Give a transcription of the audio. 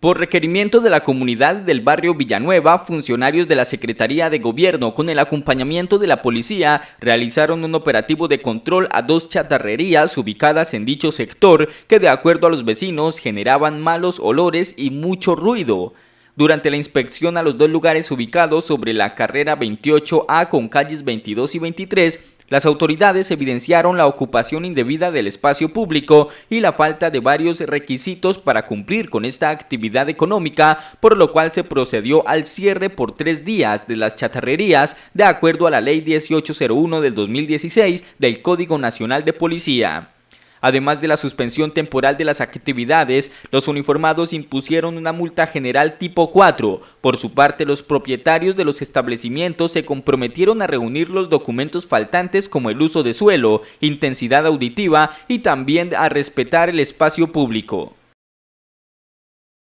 Por requerimiento de la comunidad del barrio Villanueva, funcionarios de la Secretaría de Gobierno con el acompañamiento de la policía realizaron un operativo de control a dos chatarrerías ubicadas en dicho sector que de acuerdo a los vecinos generaban malos olores y mucho ruido. Durante la inspección a los dos lugares ubicados sobre la carrera 28A con calles 22 y 23, las autoridades evidenciaron la ocupación indebida del espacio público y la falta de varios requisitos para cumplir con esta actividad económica, por lo cual se procedió al cierre por tres días de las chatarrerías de acuerdo a la Ley 1801 del 2016 del Código Nacional de Policía. Además de la suspensión temporal de las actividades, los uniformados impusieron una multa general tipo 4. Por su parte, los propietarios de los establecimientos se comprometieron a reunir los documentos faltantes como el uso de suelo, intensidad auditiva y también a respetar el espacio público.